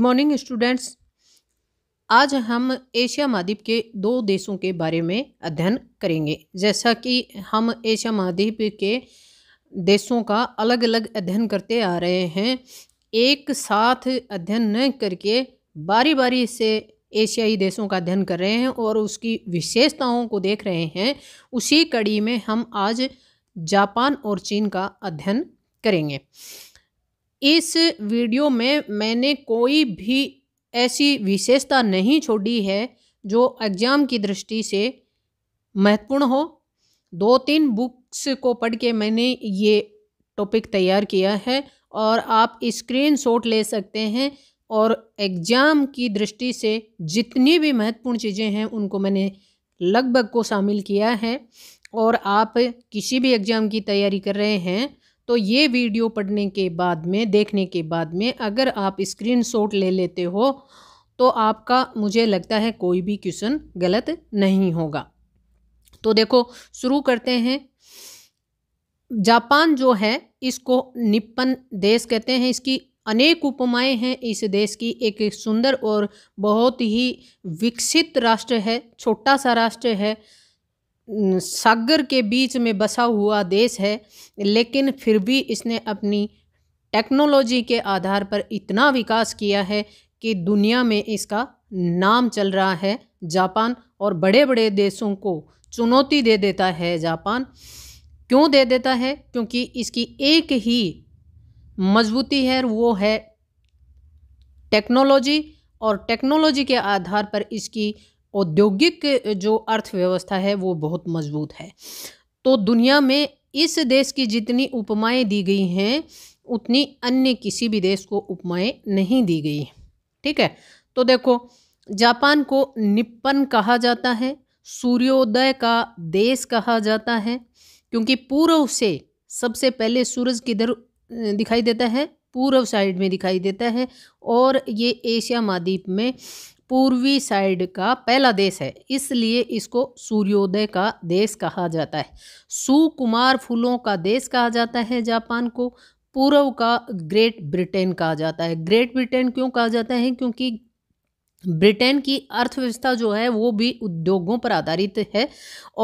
good morning students आज हम Asia महाद्वीप के दो देशों के बारे में अध्ययन करेंगे जैसा कि हम एशिया महाद्वीप के देशों का अलग अलग अध्ययन करते आ रहे हैं एक साथ अध्ययन न करके बारी बारी से एशियाई देशों का अध्ययन कर रहे हैं और उसकी विशेषताओं को देख रहे हैं उसी कड़ी में हम आज जापान और चीन का अध्ययन करेंगे इस वीडियो में मैंने कोई भी ऐसी विशेषता नहीं छोड़ी है जो एग्ज़ाम की दृष्टि से महत्वपूर्ण हो दो तीन बुक्स को पढ़ के मैंने ये टॉपिक तैयार किया है और आप स्क्रीन शॉट ले सकते हैं और एग्ज़ाम की दृष्टि से जितनी भी महत्वपूर्ण चीज़ें हैं उनको मैंने लगभग को शामिल किया है और आप किसी भी एग्ज़ाम की तैयारी कर रहे हैं तो ये वीडियो पढ़ने के बाद में देखने के बाद में अगर आप स्क्रीनशॉट ले लेते हो तो आपका मुझे लगता है कोई भी क्वेश्चन गलत नहीं होगा तो देखो शुरू करते हैं जापान जो है इसको निप्पन देश कहते हैं इसकी अनेक उपमाएं हैं इस देश की एक सुंदर और बहुत ही विकसित राष्ट्र है छोटा सा राष्ट्र है सागर के बीच में बसा हुआ देश है लेकिन फिर भी इसने अपनी टेक्नोलॉजी के आधार पर इतना विकास किया है कि दुनिया में इसका नाम चल रहा है जापान और बड़े बड़े देशों को चुनौती दे देता है जापान क्यों दे देता है क्योंकि इसकी एक ही मजबूती है वो है टेक्नोलॉजी और टेक्नोलॉजी के आधार पर इसकी औद्योगिक जो अर्थव्यवस्था है वो बहुत मजबूत है तो दुनिया में इस देश की जितनी उपमाएं दी गई हैं उतनी अन्य किसी भी देश को उपमाएं नहीं दी गई ठीक है तो देखो जापान को निप्पन कहा जाता है सूर्योदय का देश कहा जाता है क्योंकि पूर्व से सबसे पहले सूरज किधर दिखाई देता है पूर्व साइड में दिखाई देता है और ये एशिया महाद्वीप में पूर्वी साइड का पहला देश है इसलिए इसको सूर्योदय का देश कहा जाता है सुकुमार फूलों का देश कहा जाता है जापान को पूर्व का ग्रेट ब्रिटेन कहा जाता है ग्रेट ब्रिटेन क्यों कहा जाता है क्योंकि ब्रिटेन की अर्थव्यवस्था जो है वो भी उद्योगों पर आधारित है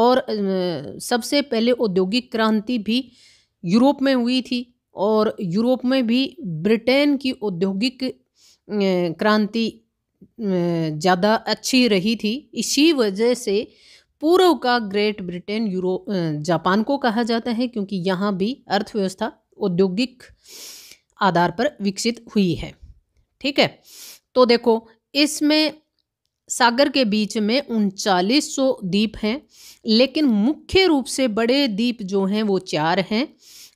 और सबसे पहले औद्योगिक क्रांति भी यूरोप में हुई थी और यूरोप में भी ब्रिटेन की औद्योगिक क्रांति ज़्यादा अच्छी रही थी इसी वजह से पूर्व का ग्रेट ब्रिटेन यूरो जापान को कहा जाता है क्योंकि यहाँ भी अर्थव्यवस्था औद्योगिक आधार पर विकसित हुई है ठीक है तो देखो इसमें सागर के बीच में उनचालीस सौ द्वीप हैं लेकिन मुख्य रूप से बड़े द्वीप जो हैं वो चार हैं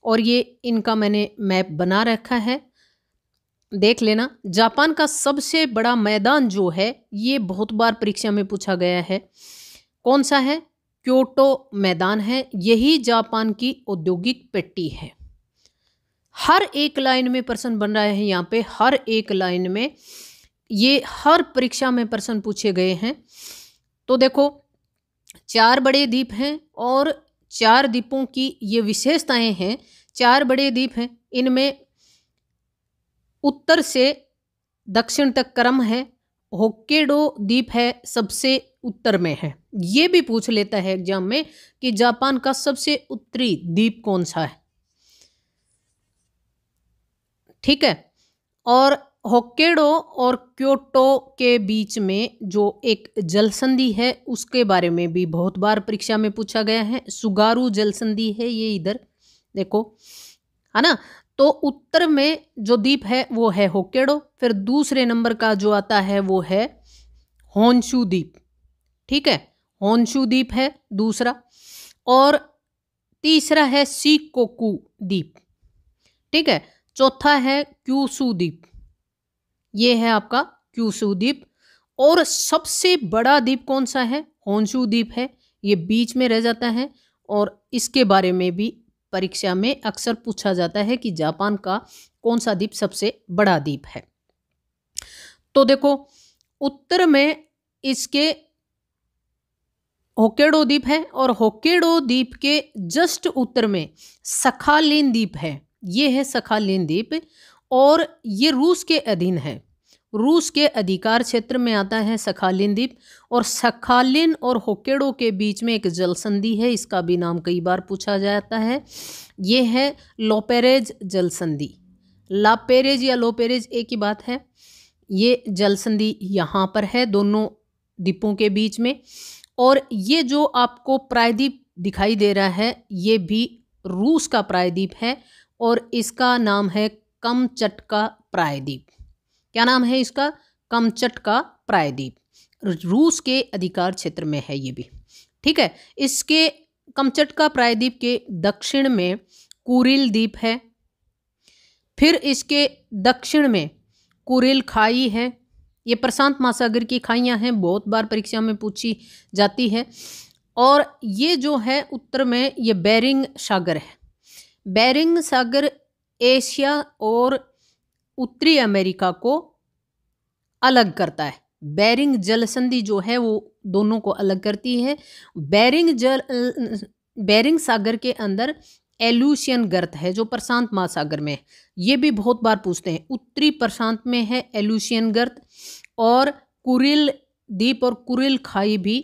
और ये इनका मैंने मैप बना रखा है देख लेना जापान का सबसे बड़ा मैदान जो है ये बहुत बार परीक्षा में पूछा गया है कौन सा है क्योटो मैदान है यही जापान की औद्योगिक पेट्टी है हर एक लाइन में प्रश्न बन रहे हैं यहाँ पे हर एक लाइन में ये हर परीक्षा में प्रश्न पूछे गए हैं तो देखो चार बड़े द्वीप हैं और चार द्वीपों की ये विशेषताएं हैं चार बड़े द्वीप हैं इनमें उत्तर से दक्षिण तक क्रम है होक्केडो द्वीप है सबसे उत्तर में है ये भी पूछ लेता है एग्जाम में कि जापान का सबसे उत्तरी द्वीप कौन सा है ठीक है और होक्केडो और क्योटो के बीच में जो एक जलसंधि है उसके बारे में भी बहुत बार परीक्षा में पूछा गया है सुगारू जलसंधि है ये इधर देखो है ना तो उत्तर में जो द्वीप है वो है होकेडो फिर दूसरे नंबर का जो आता है वो है होनशू द्वीप ठीक है होनशु द्वीप है दूसरा और तीसरा है सीकोकू द्वीप ठीक है चौथा है क्यूसु द्वीप ये है आपका क्यूसु द्वीप और सबसे बड़ा द्वीप कौन सा है होनशू द्वीप है ये बीच में रह जाता है और इसके बारे में भी परीक्षा में अक्सर पूछा जाता है कि जापान का कौन सा द्वीप सबसे बड़ा द्वीप है तो देखो उत्तर में इसके होकेडो द्वीप है और होकेडो द्वीप के जस्ट उत्तर में सखालीन द्वीप है ये है सखालीन द्वीप और ये रूस के अधीन है रूस के अधिकार क्षेत्र में आता है सखालिन द्वीप और सखालिन और होकेडो के बीच में एक जलसंधि है इसका भी नाम कई बार पूछा जाता है ये है लोपेरेज जलसंधि लापेरेज या लोपेरेज एक ही बात है ये जलसंधि यहाँ पर है दोनों द्वीपों के बीच में और ये जो आपको प्रायद्वीप दिखाई दे रहा है ये भी रूस का प्रायद्वीप है और इसका नाम है चटका प्रायद्वीप क्या नाम है इसका कमचट का प्रायद्वीप रूस के अधिकार क्षेत्र में है ये भी ठीक है इसके कमचट का प्रायद्वीप के दक्षिण में कुरिल द्वीप है फिर इसके दक्षिण में कुरिल खाई है ये प्रशांत महासागर की खाइयाँ हैं बहुत बार परीक्षा में पूछी जाती है और ये जो है उत्तर में ये बैरिंग सागर है बैरिंग सागर एशिया और उत्तरी अमेरिका को अलग करता है बैरिंग जल संधि जो है वो दोनों को अलग करती है बैरिंग जल बैरिंग सागर के अंदर एलुशियन गर्त है जो प्रशांत महासागर में है ये भी बहुत बार पूछते हैं उत्तरी प्रशांत में है एलुशियन गर्त और कुरिल द्वीप और कुरिल खाई भी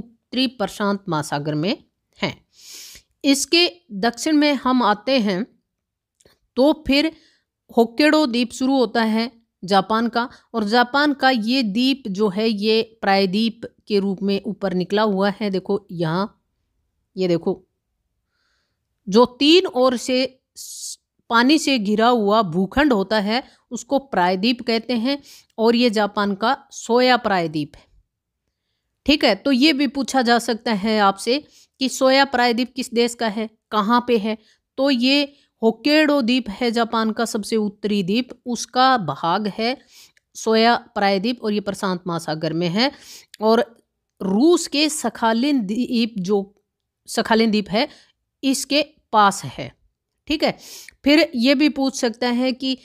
उत्तरी प्रशांत महासागर में है इसके दक्षिण में हम आते हैं तो फिर होक्केडो द्वीप शुरू होता है जापान का और जापान का ये द्वीप जो है ये प्रायद्वीप के रूप में ऊपर निकला हुआ है देखो यहाँ ये देखो जो तीन ओर से पानी से घिरा हुआ भूखंड होता है उसको प्रायद्वीप कहते हैं और ये जापान का सोया प्रायद्वीप है ठीक है तो ये भी पूछा जा सकता है आपसे कि सोया प्रायद्वीप किस देश का है कहाँ पे है तो ये होकेडो द्वीप है जापान का सबसे उत्तरी द्वीप उसका भाग है सोया प्रायद्वीप और ये प्रशांत महासागर में है और रूस के सखालिन द्वीप जो सखालिन द्वीप है इसके पास है ठीक है फिर ये भी पूछ सकता है कि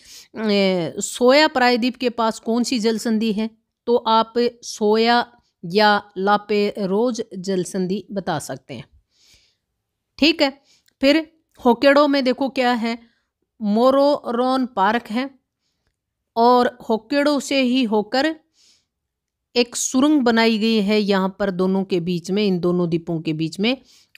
सोया प्रायद्वीप के पास कौन सी जल संधि है तो आप सोया या लापे रोज जल संधि बता सकते हैं ठीक है फिर होकेडो में देखो क्या है मोरोरोन पार्क है और होकेडो से ही होकर एक सुरंग बनाई गई है यहाँ पर दोनों के बीच में इन दोनों द्वीपों के बीच में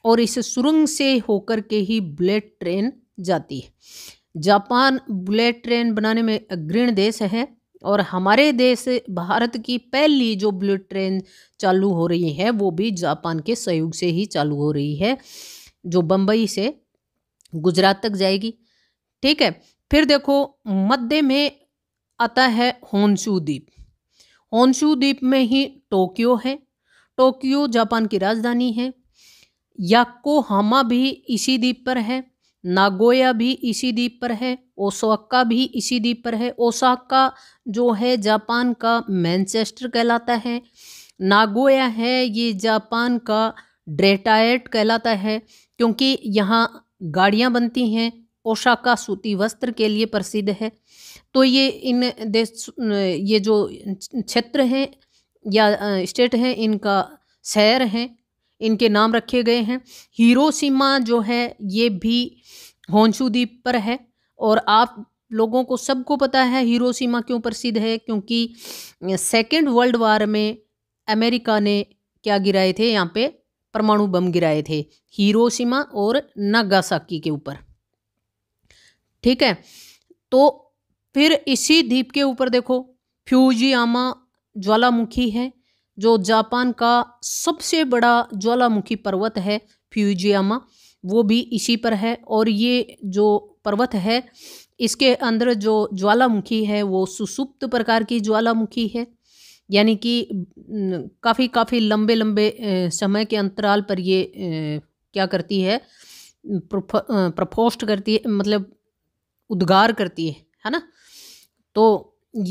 और इस सुरंग से होकर के ही बुलेट ट्रेन जाती है जापान बुलेट ट्रेन बनाने में अग्रणी देश है और हमारे देश भारत की पहली जो बुलेट ट्रेन चालू हो रही है वो भी जापान के सहयोग से ही चालू हो रही है जो बम्बई से गुजरात तक जाएगी ठीक है फिर देखो मध्य में आता है होनशू द्वीप होनशू द्वीप में ही टोक्यो है टोक्यो जापान की राजधानी है याकोहामा भी इसी द्वीप पर है नागोया भी इसी द्वीप पर है ओसाका भी इसी द्वीप पर है ओसाका जो है जापान का मैनचेस्टर कहलाता है नागोया है ये जापान का ड्रेटायट कहलाता है क्योंकि यहाँ गाड़ियाँ बनती हैं ओशाका सूती वस्त्र के लिए प्रसिद्ध है तो ये इन देश ये जो क्षेत्र हैं या स्टेट हैं इनका शहर हैं इनके नाम रखे गए हैं हीरोसीमा जो है ये भी होंशू द्वीप पर है और आप लोगों को सबको पता है हीरोसीमा क्यों प्रसिद्ध है क्योंकि सेकेंड वर्ल्ड वार में अमेरिका ने क्या गिराए थे यहाँ पे परमाणु बम गिराए थे हिरोशिमा और नागासाकी के ऊपर ठीक है तो फिर इसी द्वीप के ऊपर देखो फ्यूजियामा ज्वालामुखी है जो जापान का सबसे बड़ा ज्वालामुखी पर्वत है फ्यूजियामा वो भी इसी पर है और ये जो पर्वत है इसके अंदर जो ज्वालामुखी है वो सुसुप्त प्रकार की ज्वालामुखी है यानी कि काफ़ी काफ़ी लंबे लंबे समय के अंतराल पर ये क्या करती है प्रपोस्ट करती है मतलब उद्गार करती है है ना तो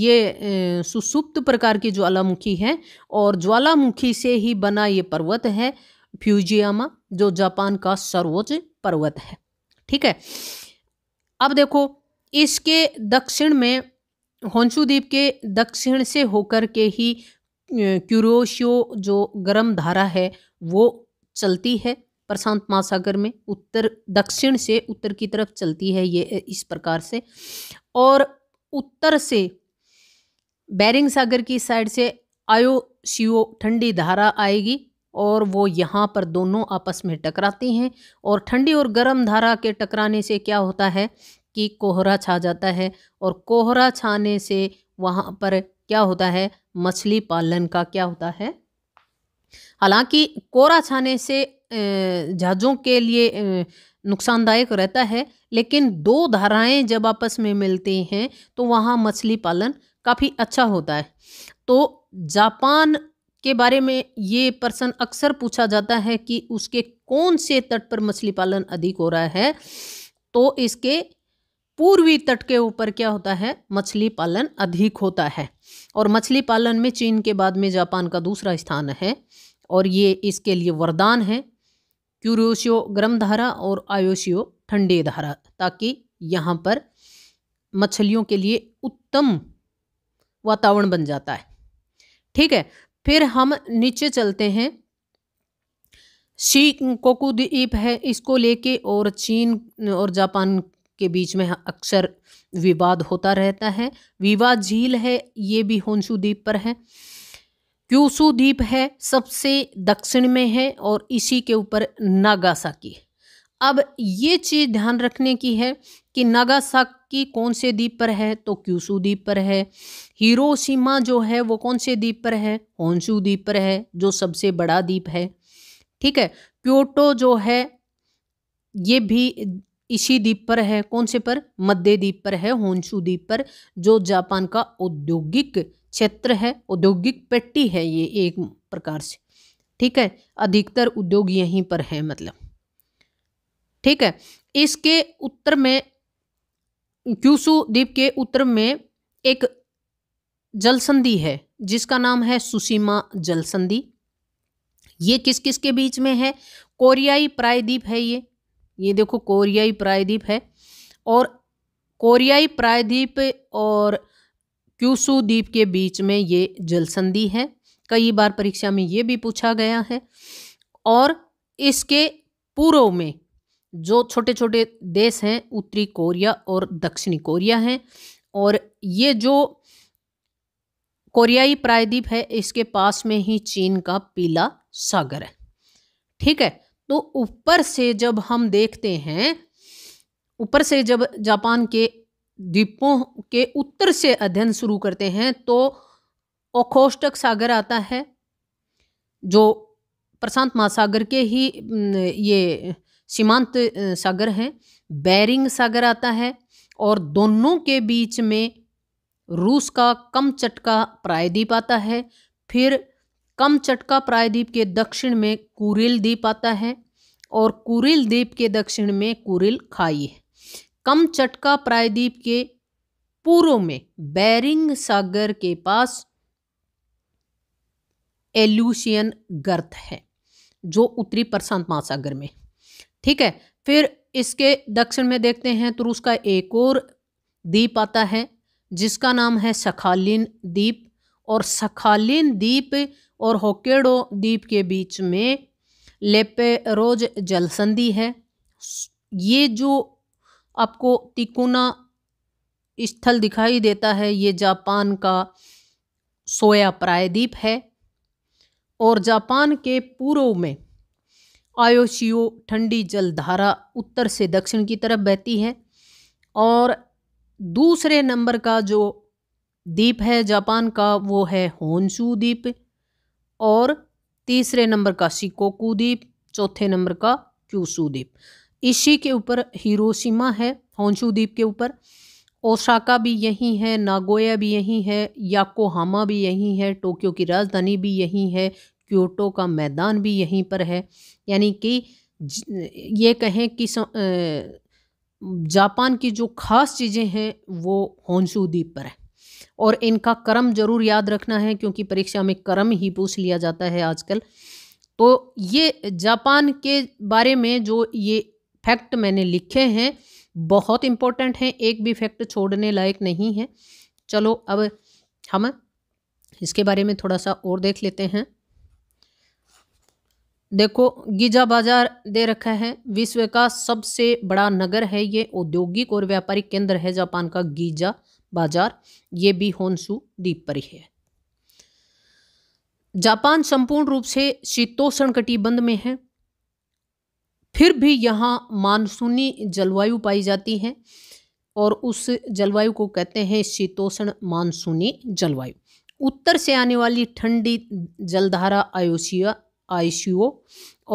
ये सुसुप्त प्रकार की ज्वालामुखी है और ज्वालामुखी से ही बना ये पर्वत है फ्यूजियामा जो जापान का सर्वोच्च पर्वत है ठीक है अब देखो इसके दक्षिण में होंशुद्वीप के दक्षिण से होकर के ही क्यूरोशियो जो गर्म धारा है वो चलती है प्रशांत महासागर में उत्तर दक्षिण से उत्तर की तरफ चलती है ये इस प्रकार से और उत्तर से बैरिंग सागर की साइड से आयो ठंडी धारा आएगी और वो यहाँ पर दोनों आपस में टकराती हैं और ठंडी और गर्म धारा के टकराने से क्या होता है कि कोहरा छा जाता है और कोहरा छाने से वहाँ पर क्या होता है मछली पालन का क्या होता है हालांकि कोहरा छाने से जहाज़ों के लिए नुकसानदायक रहता है लेकिन दो धाराएं जब आपस में मिलती हैं तो वहाँ मछली पालन काफ़ी अच्छा होता है तो जापान के बारे में ये प्रश्न अक्सर पूछा जाता है कि उसके कौन से तट पर मछली पालन अधिक हो रहा है तो इसके पूर्वी तट के ऊपर क्या होता है मछली पालन अधिक होता है और मछली पालन में चीन के बाद में जापान का दूसरा स्थान है और ये इसके लिए वरदान है क्यूरोशियो गर्म धारा और आयोशियो ठंडे धारा ताकि यहाँ पर मछलियों के लिए उत्तम वातावरण बन जाता है ठीक है फिर हम नीचे चलते हैं शी कोकू द्वीप है इसको लेके और चीन और जापान के बीच में अक्सर विवाद होता रहता है विवाद झील है ये भी होंशु द्वीप पर है क्यूसू द्वीप है सबसे दक्षिण में है और इसी के ऊपर नागासाकी अब ये चीज़ ध्यान रखने की है कि नागासाकी कौन से द्वीप पर है तो क्यूसू द्वीप पर है हीरोशिमा जो है वो कौन से द्वीप पर है होंशू द्वीप पर है जो सबसे बड़ा द्वीप है ठीक है क्योटो जो है ये भी इसी द्वीप पर है कौन से पर मध्य द्वीप पर है होन्शु द्वीप पर जो जापान का औद्योगिक क्षेत्र है औद्योगिक पेट्टी है ये एक प्रकार से ठीक है अधिकतर उद्योग यहीं पर है मतलब ठीक है इसके उत्तर में क्यूसु द्वीप के उत्तर में एक जलसंधि है जिसका नाम है सुशीमा जलसंधि ये किस किस के बीच में है कोरियाई प्रायद्वीप है ये ये देखो कोरियाई प्रायद्वीप है और कोरियाई प्रायद्वीप और क्यूसू द्वीप के बीच में ये जलसंधि है कई बार परीक्षा में ये भी पूछा गया है और इसके पूर्व में जो छोटे छोटे देश हैं उत्तरी कोरिया और दक्षिणी कोरिया हैं और ये जो कोरियाई प्रायद्वीप है इसके पास में ही चीन का पीला सागर है ठीक है तो ऊपर से जब हम देखते हैं ऊपर से जब जापान के द्वीपों के उत्तर से अध्ययन शुरू करते हैं तो ओखोष्टक सागर आता है जो प्रशांत महासागर के ही ये सीमांत सागर हैं बैरिंग सागर आता है और दोनों के बीच में रूस का कम चटका प्रायद्वीप आता है फिर कम चटका प्रायद्वीप के दक्षिण में कुरिल द्वीप आता है और कुरिल द्वीप के दक्षिण में कुरिल खाई है कम चटका प्रायद्वीप के पूर्व में बैरिंग सागर के पास एल्यूशियन गर्त है जो उत्तरी प्रशांत महासागर में ठीक है फिर इसके दक्षिण में देखते हैं तो रूस का एक और द्वीप आता है जिसका नाम है सखालिन द्वीप और सखालिन द्वीप और होकेडो द्वीप के बीच में लेपेरोज जलसंधि है ये जो आपको तिकुना स्थल दिखाई देता है ये जापान का सोया प्रायद्वीप है और जापान के पूर्व में आयोशियो ठंडी जलधारा उत्तर से दक्षिण की तरफ बहती है और दूसरे नंबर का जो द्वीप है जापान का वो है होनशू द्वीप और तीसरे नंबर का सिकोकू द्वीप चौथे नंबर का क्यूसू द्वीप इसी के ऊपर हिरोशिमा है होंशू द्वीप के ऊपर ओसाका भी यही है नागोया भी यही है याकोहामा भी यही है टोक्यो की राजधानी भी यही है क्योटो का मैदान भी यहीं पर है यानी कि ये कहें कि जापान की जो ख़ास चीज़ें हैं वो होंशू द्वीप पर है और इनका कर्म जरूर याद रखना है क्योंकि परीक्षा में कर्म ही पूछ लिया जाता है आजकल तो ये जापान के बारे में जो ये फैक्ट मैंने लिखे हैं बहुत इम्पोर्टेंट हैं एक भी फैक्ट छोड़ने लायक नहीं है चलो अब हम इसके बारे में थोड़ा सा और देख लेते हैं देखो गीजा बाजार दे रखा है विश्व का सबसे बड़ा नगर है ये औद्योगिक और व्यापारिक केंद्र है जापान का गीजा बाजार ये भी होनसु द्वीप पर ही है जापान संपूर्ण रूप से शीतोष्ण कटिबंध में है फिर भी यहाँ मानसूनी जलवायु पाई जाती है और उस जलवायु को कहते हैं शीतोष्ण मानसूनी जलवायु उत्तर से आने वाली ठंडी जलधारा आयोशिया आईसीओ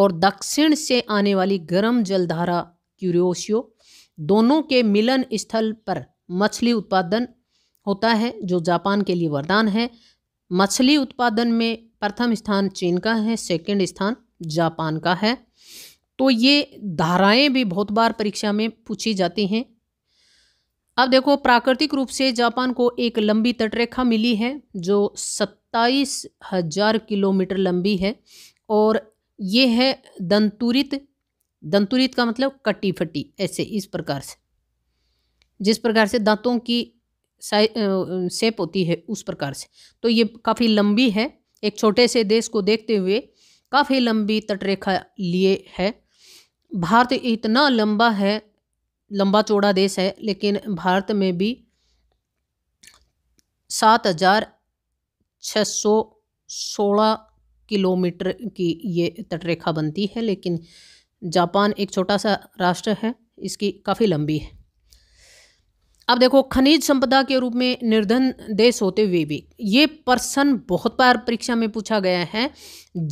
और दक्षिण से आने वाली गर्म जलधारा क्यूरियोशियो दोनों के मिलन स्थल पर मछली उत्पादन होता है जो जापान के लिए वरदान है मछली उत्पादन में प्रथम स्थान चीन का है सेकंड स्थान जापान का है तो ये धाराएं भी बहुत बार परीक्षा में पूछी जाती हैं अब देखो प्राकृतिक रूप से जापान को एक लंबी तटरेखा मिली है जो सत्ताईस हजार किलोमीटर लंबी है और ये है दंतुरित दंतुरित का मतलब कट्टी फट्टी ऐसे इस प्रकार से जिस प्रकार से दांतों की सेप होती है उस प्रकार से तो ये काफ़ी लंबी है एक छोटे से देश को देखते हुए काफ़ी लंबी तटरेखा लिए है भारत इतना लंबा है लंबा चौड़ा देश है लेकिन भारत में भी सात हजार छः सौ सोलह किलोमीटर की ये तटरेखा बनती है लेकिन जापान एक छोटा सा राष्ट्र है इसकी काफ़ी लंबी है अब देखो खनिज संपदा के रूप में निर्धन देश होते हुए भी ये पर्सन बहुत बार परीक्षा में पूछा गया है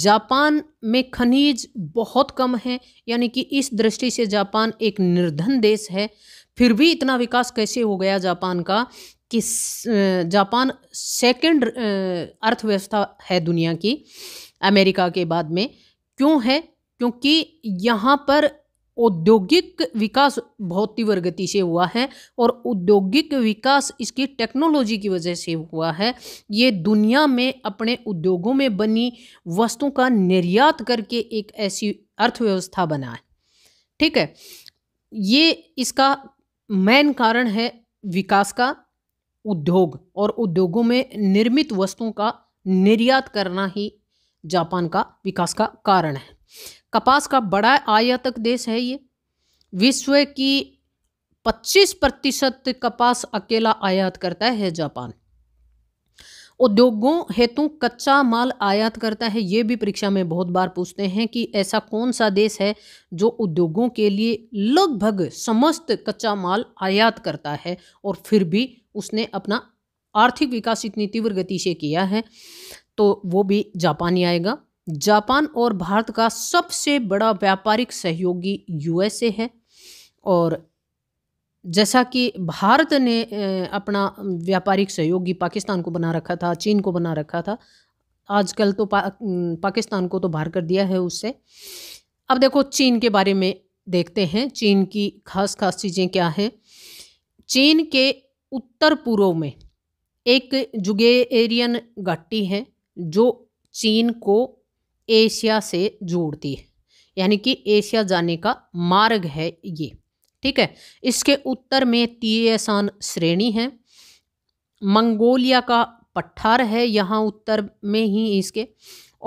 जापान में खनिज बहुत कम है यानी कि इस दृष्टि से जापान एक निर्धन देश है फिर भी इतना विकास कैसे हो गया जापान का कि जापान सेकंड अर्थव्यवस्था है दुनिया की अमेरिका के बाद में क्यों है क्योंकि यहाँ पर औद्योगिक विकास बहुत तीव्र गति से हुआ है और औद्योगिक विकास इसकी टेक्नोलॉजी की वजह से हुआ है ये दुनिया में अपने उद्योगों में बनी वस्तुओं का निर्यात करके एक ऐसी अर्थव्यवस्था बना है ठीक है ये इसका मेन कारण है विकास का उद्योग और उद्योगों में निर्मित वस्तुओं का निर्यात करना ही जापान का विकास का कारण है कपास का बड़ा आयातक देश है ये विश्व की 25 प्रतिशत कपास अकेला आयात करता है जापान उद्योगों हेतु कच्चा माल आयात करता है ये भी परीक्षा में बहुत बार पूछते हैं कि ऐसा कौन सा देश है जो उद्योगों के लिए लगभग समस्त कच्चा माल आयात करता है और फिर भी उसने अपना आर्थिक विकास इतनी तीव्र गति से किया है तो वो भी जापान ही आएगा जापान और भारत का सबसे बड़ा व्यापारिक सहयोगी यूएसए है और जैसा कि भारत ने अपना व्यापारिक सहयोगी पाकिस्तान को बना रखा था चीन को बना रखा था आजकल तो पा, पाकिस्तान को तो बाहर कर दिया है उससे अब देखो चीन के बारे में देखते हैं चीन की खास खास चीज़ें क्या हैं चीन के उत्तर पूर्व में एक जुगेरियन घाटी है जो चीन को एशिया से जोड़ती है यानी कि एशिया जाने का मार्ग है ये ठीक है इसके उत्तर में तियसान श्रेणी है मंगोलिया का पठार है यहाँ उत्तर में ही इसके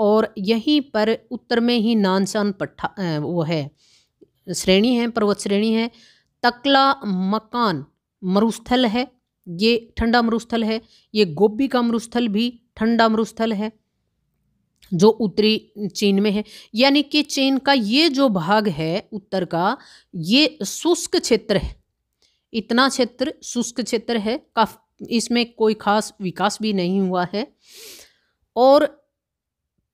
और यहीं पर उत्तर में ही नानसान पठा वो है श्रेणी है पर्वत श्रेणी है तकला मकान मरुस्थल है ये ठंडा मरुस्थल है ये गोभी का मरुस्थल भी ठंडा मरुस्थल है जो उत्तरी चीन में है यानी कि चीन का ये जो भाग है उत्तर का ये शुष्क क्षेत्र है इतना क्षेत्र शुष्क क्षेत्र है काफ इसमें कोई खास विकास भी नहीं हुआ है और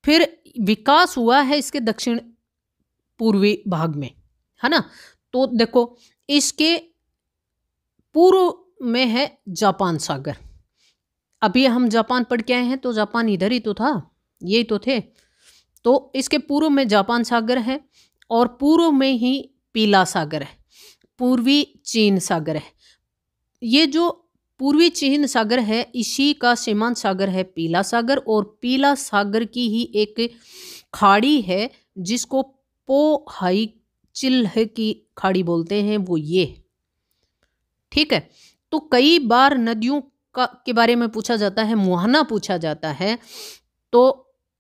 फिर विकास हुआ है इसके दक्षिण पूर्वी भाग में है ना तो देखो इसके पूर्व में है जापान सागर अभी हम जापान पढ़ के आए हैं तो जापान इधर ही तो था यही तो थे तो इसके पूर्व में जापान सागर है और पूर्व में ही पीला सागर है पूर्वी चीन सागर है ये जो पूर्वी चीन सागर है इसी का सीमांत सागर है पीला सागर और पीला सागर की ही एक खाड़ी है जिसको पो हाई चिल्ह की खाड़ी बोलते हैं वो ये ठीक है तो कई बार नदियों का के बारे में पूछा जाता है मुहाना पूछा जाता है तो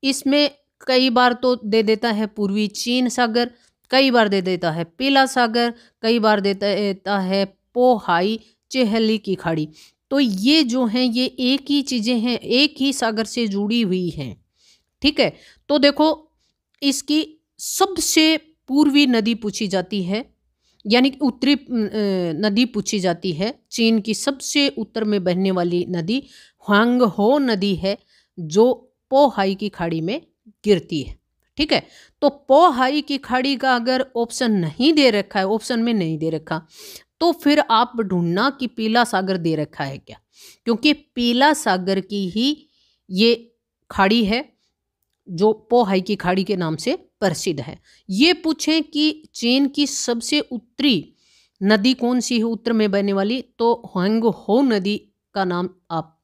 इसमें कई बार तो दे देता है पूर्वी चीन सागर कई बार दे देता है पीला सागर कई बार दे देता है पोहाई चेहली की खाड़ी तो ये जो हैं ये एक ही चीज़ें हैं एक ही सागर से जुड़ी हुई हैं ठीक है तो देखो इसकी सबसे पूर्वी नदी पूछी जाती है यानी कि उत्तरी नदी पूछी जाती है चीन की सबसे उत्तर में बहने वाली नदी हो नदी है जो पोहाई की खाड़ी में गिरती है ठीक है तो पोहाई की खाड़ी का अगर ऑप्शन नहीं दे रखा है ऑप्शन में नहीं दे रखा तो फिर आप ढूंढना कि पीला सागर दे रखा है क्या क्योंकि पीला सागर की ही ये खाड़ी है जो पोहाई की खाड़ी के नाम से प्रसिद्ध है ये पूछें कि चीन की सबसे उत्तरी नदी कौन सी है उत्तर में बहने वाली तो हंग हो नदी का नाम आप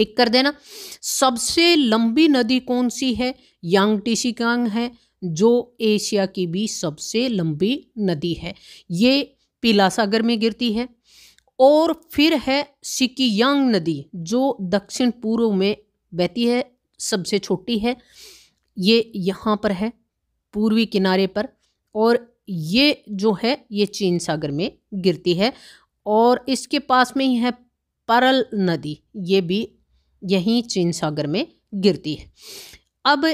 टिक कर देना सबसे लंबी नदी कौन सी है यांग टीसिकांग है जो एशिया की भी सबसे लंबी नदी है ये पीला सागर में गिरती है और फिर है सिकियांग नदी जो दक्षिण पूर्व में बहती है सबसे छोटी है ये यहाँ पर है पूर्वी किनारे पर और ये जो है ये चीन सागर में गिरती है और इसके पास में ही है परल नदी ये भी यहीं चीन सागर में गिरती है अब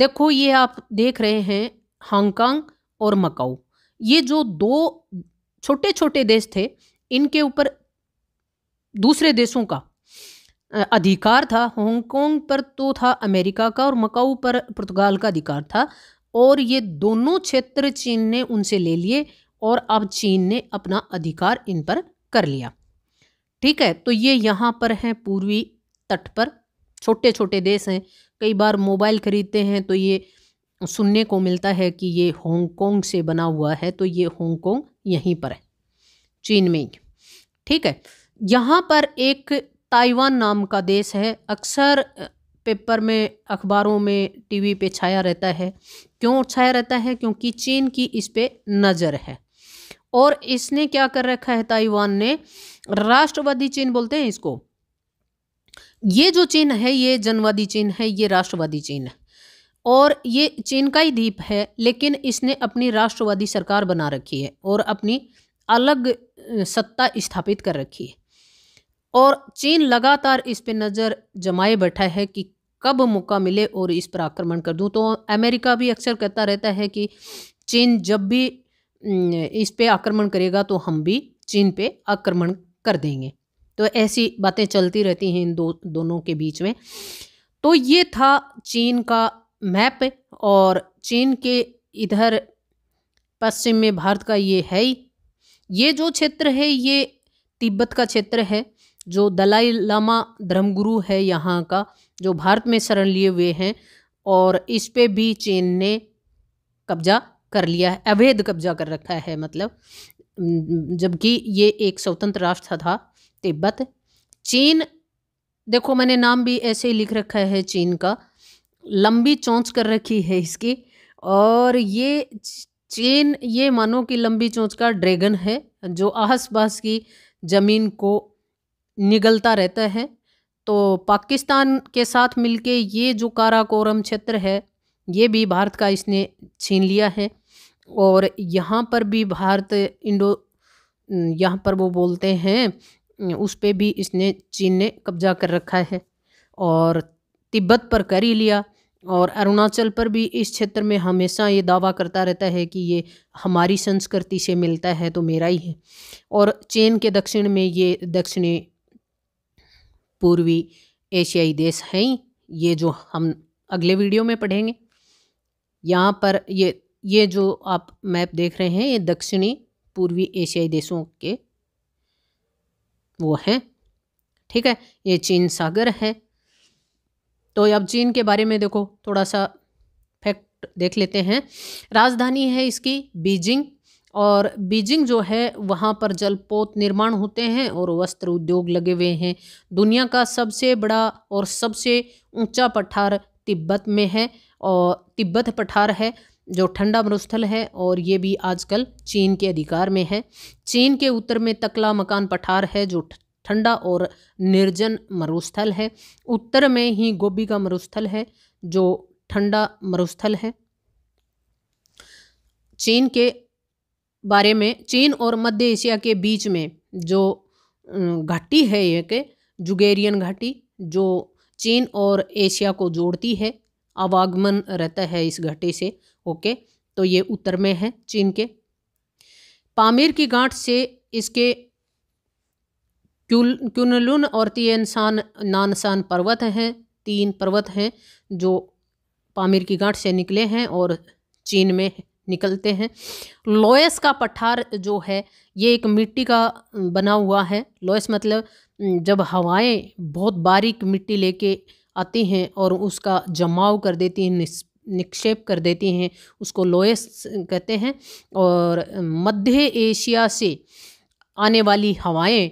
देखो ये आप देख रहे हैं हांगकांग और मकाऊ ये जो दो छोटे छोटे देश थे इनके ऊपर दूसरे देशों का अधिकार था हांगकांग पर तो था अमेरिका का और मकाऊ पर पुर्तगाल का अधिकार था और ये दोनों क्षेत्र चीन ने उनसे ले लिए और अब चीन ने अपना अधिकार इन पर कर लिया ठीक है तो ये यहाँ पर है पूर्वी तट पर छोटे छोटे देश हैं कई बार मोबाइल ख़रीदते हैं तो ये सुनने को मिलता है कि ये हांगकांग से बना हुआ है तो ये हांगकांग यहीं पर है चीन में ही ठीक है यहाँ पर एक ताइवान नाम का देश है अक्सर पेपर में अखबारों में टीवी पे छाया रहता है क्यों छाया रहता है क्योंकि चीन की इस पर नज़र है और इसने क्या कर रखा है ताइवान ने राष्ट्रवादी चीन बोलते हैं इसको ये जो चीन है ये जनवादी चीन है ये राष्ट्रवादी चीन है और ये चीन का ही द्वीप है लेकिन इसने अपनी राष्ट्रवादी सरकार बना रखी है और अपनी अलग सत्ता स्थापित कर रखी है और चीन लगातार इस पर नज़र जमाए बैठा है कि कब मौका मिले और इस पर आक्रमण कर दूं तो अमेरिका भी अक्सर कहता रहता है कि चीन जब भी इस पर आक्रमण करेगा तो हम भी चीन पे आक्रमण कर देंगे तो ऐसी बातें चलती रहती हैं इन दो दोनों के बीच में तो ये था चीन का मैप और चीन के इधर पश्चिम में भारत का ये है ही ये जो क्षेत्र है ये तिब्बत का क्षेत्र है जो दलाई लामा धर्मगुरु है यहाँ का जो भारत में शरण लिए हुए हैं और इस पे भी चीन ने कब्जा कर लिया है अवैध कब्जा कर रखा है मतलब जबकि ये एक स्वतंत्र राष्ट्र था तिब्बत चीन देखो मैंने नाम भी ऐसे ही लिख रखा है चीन का लंबी चोंच कर रखी है इसकी और ये चीन ये मानो कि लंबी चोंच का ड्रैगन है जो आस पास की ज़मीन को निगलता रहता है तो पाकिस्तान के साथ मिलके ये जो काराकोरम क्षेत्र है ये भी भारत का इसने छीन लिया है और यहाँ पर भी भारत इंडो यहाँ पर वो बोलते हैं उस पर भी इसने चीन ने कब्जा कर रखा है और तिब्बत पर कर ही लिया और अरुणाचल पर भी इस क्षेत्र में हमेशा ये दावा करता रहता है कि ये हमारी संस्कृति से मिलता है तो मेरा ही है और चीन के दक्षिण में ये दक्षिणी पूर्वी एशियाई देश हैं ये जो हम अगले वीडियो में पढ़ेंगे यहाँ पर ये ये जो आप मैप देख रहे हैं ये दक्षिणी पूर्वी एशियाई देशों के वो है ठीक है ये चीन सागर है तो अब चीन के बारे में देखो थोड़ा सा फैक्ट देख लेते हैं राजधानी है इसकी बीजिंग और बीजिंग जो है वहाँ पर जलपोत निर्माण होते हैं और वस्त्र उद्योग लगे हुए हैं दुनिया का सबसे बड़ा और सबसे ऊंचा पठार तिब्बत में है और तिब्बत पठार है जो ठंडा मरुस्थल है और ये भी आजकल चीन के अधिकार में है चीन के उत्तर में तकला मकान पठार है जो ठंडा और निर्जन मरुस्थल है उत्तर में ही गोभी का मरुस्थल है जो ठंडा मरुस्थल है चीन के बारे में चीन और मध्य एशिया के बीच में जो घाटी है एक जुगेरियन घाटी जो चीन और एशिया को जोड़ती है आवागमन रहता है इस घाटी से ओके तो ये उत्तर में है चीन के पामिर की गांठ से इसके क्यूनलुन और तियनसान नानसान पर्वत हैं तीन पर्वत हैं जो पामिर की गांठ से निकले हैं और चीन में निकलते हैं लोयस का पठार जो है ये एक मिट्टी का बना हुआ है लोयस मतलब जब हवाएं बहुत बारीक मिट्टी लेके आती हैं और उसका जमाव कर देती हैं निक्षेप कर देती हैं उसको लोएस कहते हैं और मध्य एशिया से आने वाली हवाएं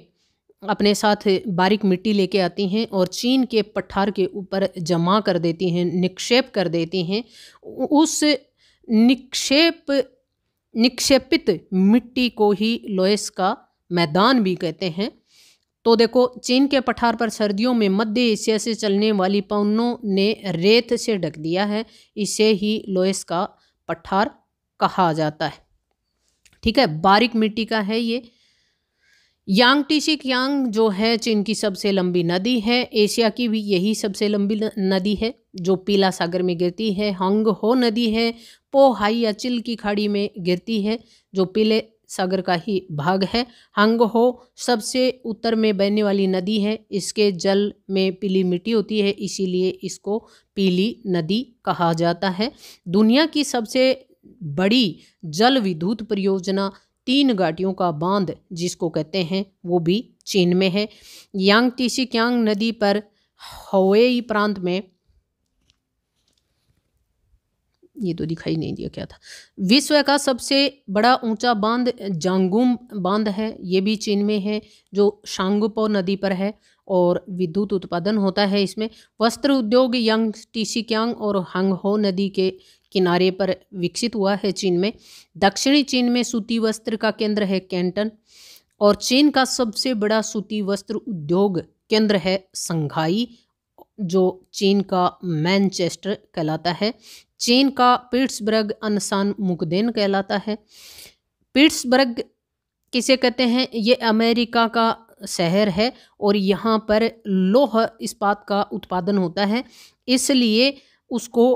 अपने साथ बारीक मिट्टी लेके आती हैं और चीन के पठार के ऊपर जमा कर देती हैं निक्षेप कर देती हैं उस निक्षेप निक्षेपित मिट्टी को ही लोएस का मैदान भी कहते हैं तो देखो चीन के पठार पर सर्दियों में मध्य एशिया से चलने वाली पवनों ने रेत से ढक दिया है इसे ही लोएस का पठार कहा जाता है ठीक है बारीक मिट्टी का है ये यांग टीशिक यांग जो है चीन की सबसे लंबी नदी है एशिया की भी यही सबसे लंबी नदी है जो पीला सागर में गिरती है हंग हो नदी है पोहाई या चिल की खाड़ी में गिरती है जो पीले सागर का ही भाग है हंग हो सबसे उत्तर में बहने वाली नदी है इसके जल में पीली मिट्टी होती है इसीलिए इसको पीली नदी कहा जाता है दुनिया की सबसे बड़ी जल विद्युत परियोजना तीन घाटियों का बांध जिसको कहते हैं वो भी चीन में है यांग तीसी क्यांग नदी पर हवेई प्रांत में ये तो दिखाई नहीं दिया क्या था विश्व का सबसे बड़ा ऊंचा बांध जांगुम बांध है ये भी चीन में है जो शांगुपो नदी पर है और विद्युत उत्पादन होता है इसमें वस्त्र उद्योग यंग टीसिक्यांग और हांगहो नदी के किनारे पर विकसित हुआ है चीन में दक्षिणी चीन में सूती वस्त्र का केंद्र है कैंटन और चीन का सबसे बड़ा सूती वस्त्र उद्योग केंद्र है संघाई जो चीन का मैनचेस्टर कहलाता है चीन का पीट्सबर्ग अनसान मुकदेन कहलाता है पीट्सबर्ग किसे कहते हैं ये अमेरिका का शहर है और यहाँ पर लोह इस्पात का उत्पादन होता है इसलिए उसको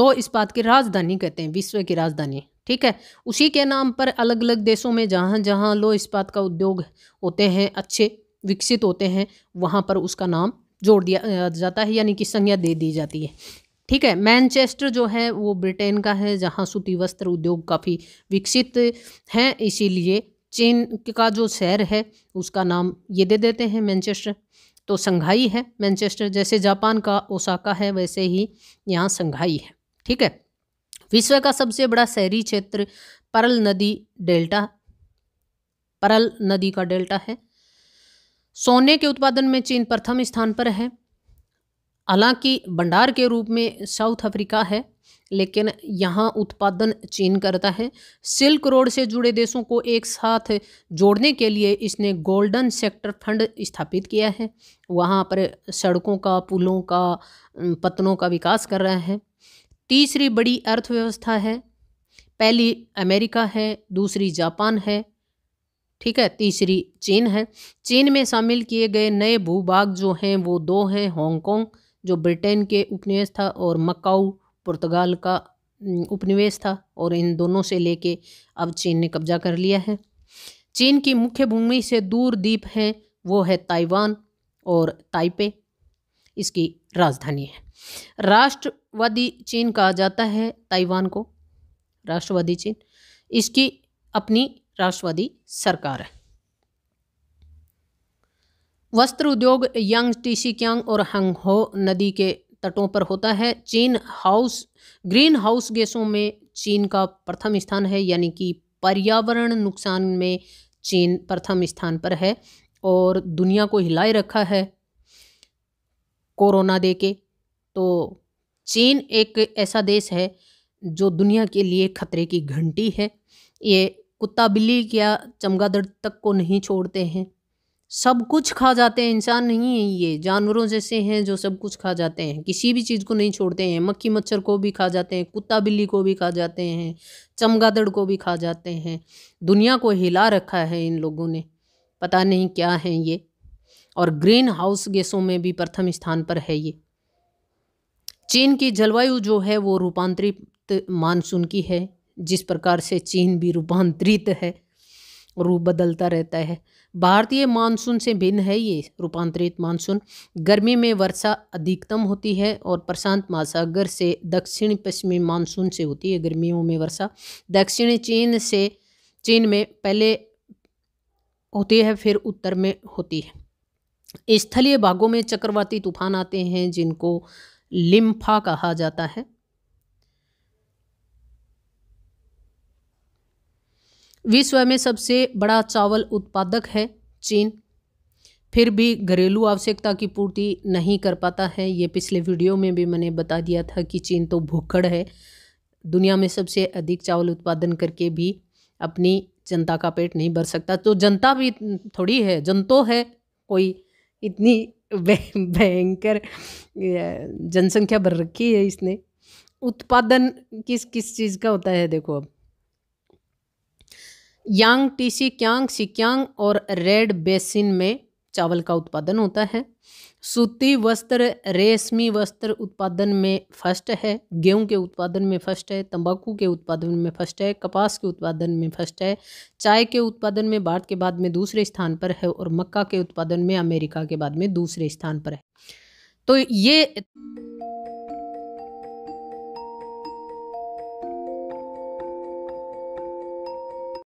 लोह इस्पात की राजधानी कहते हैं विश्व की राजधानी ठीक है उसी के नाम पर अलग अलग देशों में जहाँ जहाँ लोह इस्पात का उद्योग होते हैं अच्छे विकसित होते हैं वहाँ पर उसका नाम जोड़ दिया जाता है यानी कि संज्ञा दे दी जाती है ठीक है मैनचेस्टर जो है वो ब्रिटेन का है जहाँ सूती वस्त्र उद्योग काफ़ी विकसित है इसीलिए चीन का जो शहर है उसका नाम ये दे देते हैं मैनचेस्टर तो संघाई है मैनचेस्टर जैसे जापान का ओसाका है वैसे ही यहाँ संघाई है ठीक है विश्व का सबसे बड़ा शहरी क्षेत्र परल नदी डेल्टा परल नदी का डेल्टा है सोने के उत्पादन में चीन प्रथम स्थान पर है हालांकि भंडार के रूप में साउथ अफ्रीका है लेकिन यहाँ उत्पादन चीन करता है सिल्क रोड से जुड़े देशों को एक साथ जोड़ने के लिए इसने गोल्डन सेक्टर फंड स्थापित किया है वहाँ पर सड़कों का पुलों का पतनों का विकास कर रहा है तीसरी बड़ी अर्थव्यवस्था है पहली अमेरिका है दूसरी जापान है ठीक है तीसरी चीन है चीन में शामिल किए गए नए भूभाग जो हैं वो दो हैं हांगकॉन्ग जो ब्रिटेन के उपनिवेश था और मकाऊ पुर्तगाल का उपनिवेश था और इन दोनों से लेके अब चीन ने कब्जा कर लिया है चीन की मुख्य भूमि से दूर द्वीप हैं वो है ताइवान और ताइपे इसकी राजधानी है राष्ट्रवादी चीन कहा जाता है ताइवान को राष्ट्रवादी चीन इसकी अपनी राष्ट्रवादी सरकार है वस्त्र उद्योग यंग टीसीक्यांग और हंगहो नदी के तटों पर होता है चीन हाउस ग्रीन हाउस गैसों में चीन का प्रथम स्थान है यानी कि पर्यावरण नुकसान में चीन प्रथम स्थान पर है और दुनिया को हिलाए रखा है कोरोना दे के तो चीन एक ऐसा देश है जो दुनिया के लिए खतरे की घंटी है ये कुत्ता बिल्ली या चमगादड़ तक को नहीं छोड़ते हैं सब कुछ खा जाते हैं इंसान नहीं है ये जानवरों जैसे हैं जो सब कुछ खा जाते हैं किसी भी चीज़ को नहीं छोड़ते हैं मक्खी मच्छर को भी खा जाते हैं कुत्ता बिल्ली को भी खा जाते हैं चमगादड़ को भी खा जाते हैं दुनिया को हिला रखा है इन लोगों ने पता नहीं क्या है ये और ग्रीन हाउस गैसों में भी प्रथम स्थान पर है ये चीन की जलवायु जो है वो रूपांतरित मानसून की है जिस प्रकार से चीन भी रूपांतरित है रूप बदलता रहता है भारतीय मानसून से भिन्न है ये रूपांतरित मानसून गर्मी में वर्षा अधिकतम होती है और प्रशांत महासागर से दक्षिण पश्चिमी मानसून से होती है गर्मियों में वर्षा दक्षिण चीन से चीन में पहले होती है फिर उत्तर में होती है स्थलीय भागों में चक्रवाती तूफान आते हैं जिनको लिम्फा कहा जाता है विश्व में सबसे बड़ा चावल उत्पादक है चीन फिर भी घरेलू आवश्यकता की पूर्ति नहीं कर पाता है ये पिछले वीडियो में भी मैंने बता दिया था कि चीन तो भूखड़ है दुनिया में सबसे अधिक चावल उत्पादन करके भी अपनी जनता का पेट नहीं भर सकता तो जनता भी थोड़ी है जनतो है कोई इतनी भयंकर जनसंख्या भर रखी है इसने उत्पादन किस किस चीज़ का होता है देखो अब यांग टीसी क्यांग सिक्यांग और रेड बेसिन में चावल का उत्पादन होता है सूती वस्त्र रेशमी वस्त्र उत्पादन में फर्स्ट है गेहूं के उत्पादन में फर्स्ट है तंबाकू के उत्पादन में फर्स्ट है कपास के उत्पादन में फर्स्ट है चाय के उत्पादन में भारत के बाद में दूसरे स्थान पर है और मक्का के उत्पादन में अमेरिका के बाद में दूसरे स्थान पर है तो ये